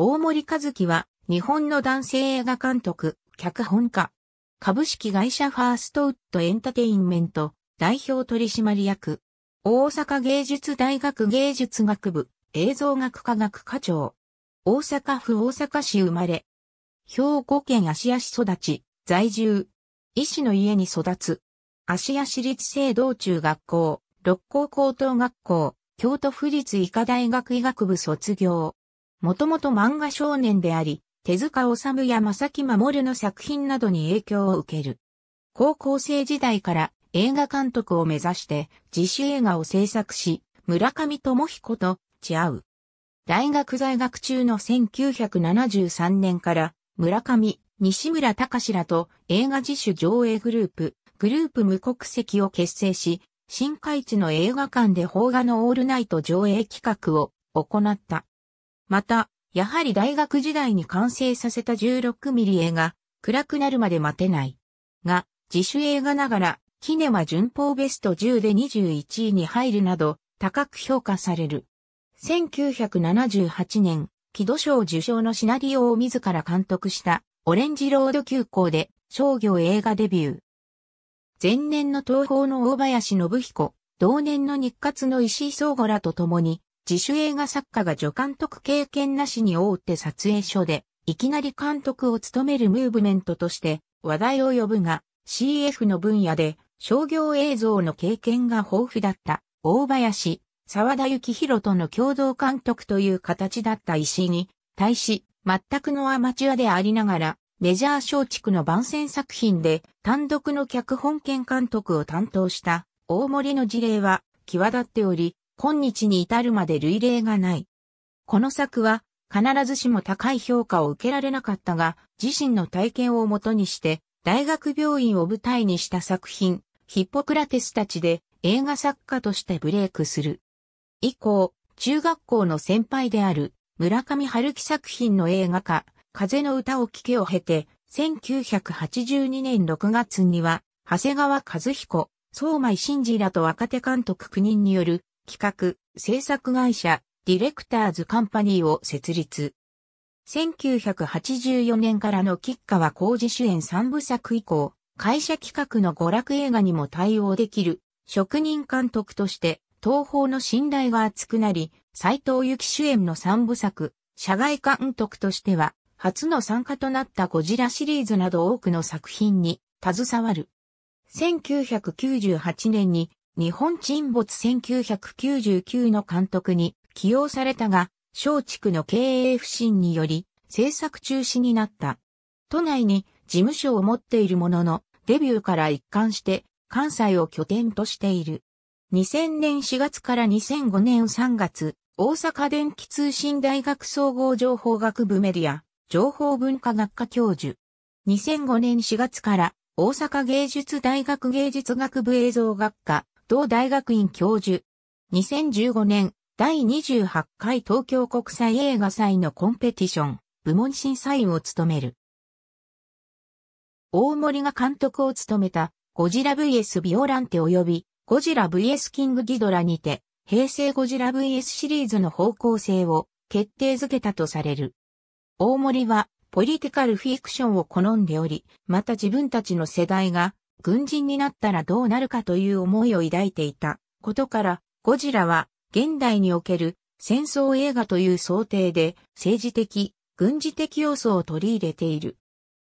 大森和樹は、日本の男性映画監督、脚本家。株式会社ファーストウッドエンタテインメント、代表取締役。大阪芸術大学芸術学部、映像学科学科長。大阪府大阪市生まれ。兵庫県芦屋市育ち、在住。医師の家に育つ。芦屋市立聖道中学校、六甲高等学校、京都府立医科大学医学部卒業。もともと漫画少年であり、手塚治虫や正木守の作品などに影響を受ける。高校生時代から映画監督を目指して自主映画を制作し、村上智彦と違う。大学在学中の1973年から村上、西村隆らと映画自主上映グループ、グループ無国籍を結成し、新海地の映画館で邦画のオールナイト上映企画を行った。また、やはり大学時代に完成させた16ミリ映画、暗くなるまで待てない。が、自主映画ながら、キネマ順法ベスト10で21位に入るなど、高く評価される。1978年、木戸賞受賞のシナリオを自ら監督した、オレンジロード急行で、商業映画デビュー。前年の東宝の大林信彦、同年の日活の石井総吾らと共に、自主映画作家が助監督経験なしに大手撮影所で、いきなり監督を務めるムーブメントとして話題を呼ぶが、CF の分野で商業映像の経験が豊富だった大林、沢田幸宏との共同監督という形だった石井に対し、全くのアマチュアでありながら、メジャー松竹の番宣作品で単独の脚本兼監督を担当した大森の事例は際立っており、今日に至るまで類例がない。この作は、必ずしも高い評価を受けられなかったが、自身の体験をもとにして、大学病院を舞台にした作品、ヒッポクラテスたちで映画作家としてブレイクする。以降、中学校の先輩である村上春樹作品の映画化、風の歌を聴けを経て、1982年6月には、長谷川和彦、相馬真二らと若手監督9人による企画、制作会社、ディレクターズカンパニーを設立。1984年からの吉川浩二主演三部作以降、会社企画の娯楽映画にも対応できる職人監督として東方の信頼が厚くなり、斎藤由紀主演の三部作、社外監督としては初の参加となったゴジラシリーズなど多くの作品に携わる。1998年に日本沈没1999の監督に起用されたが、松竹の経営不振により制作中止になった。都内に事務所を持っているものの、デビューから一貫して関西を拠点としている。2000年4月から2005年3月、大阪電気通信大学総合情報学部メディア、情報文化学科教授。2005年4月から大阪芸術大学芸術学部映像学科同大学院教授。2015年、第28回東京国際映画祭のコンペティション、部門審査員を務める。大森が監督を務めた、ゴジラ VS ビオランテ及び、ゴジラ VS キングギドラにて、平成ゴジラ VS シリーズの方向性を決定づけたとされる。大森は、ポリティカルフィクションを好んでおり、また自分たちの世代が軍人になったらどうなるかという思いを抱いていたことから、ゴジラは現代における戦争映画という想定で政治的、軍事的要素を取り入れている。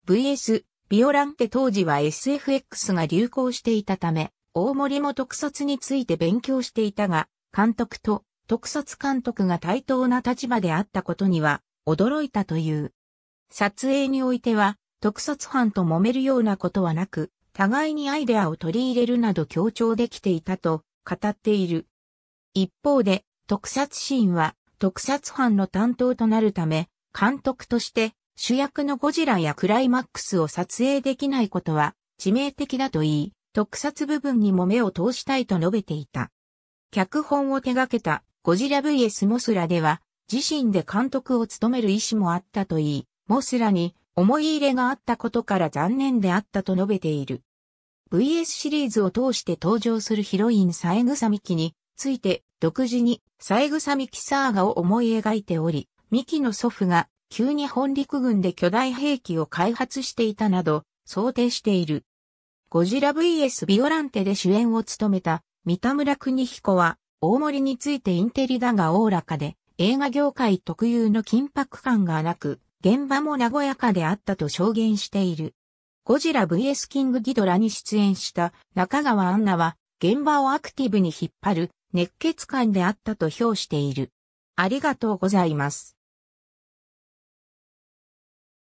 VS、ビオランテ当時は SFX が流行していたため、大森も特撮について勉強していたが、監督と特撮監督が対等な立場であったことには驚いたという。撮影においては特撮班と揉めるようなことはなく、互いにアイデアを取り入れるなど強調できていたと語っている。一方で、特撮シーンは特撮班の担当となるため、監督として主役のゴジラやクライマックスを撮影できないことは致命的だと言い、特撮部分にも目を通したいと述べていた。脚本を手掛けたゴジラ vs モスラでは自身で監督を務める意思もあったと言い、モスラに思い入れがあったことから残念であったと述べている。VS シリーズを通して登場するヒロイン三枝美キについて独自に三枝美キサーガを思い描いており、美キの祖父が急に本陸軍で巨大兵器を開発していたなど想定している。ゴジラ VS ビオランテで主演を務めた三田村邦彦は大森についてインテリだがおおらかで映画業界特有の緊迫感がなく現場も和やかであったと証言している。ゴジラ VS キングギドラに出演した中川アンナは現場をアクティブに引っ張る熱血感であったと評している。ありがとうございます。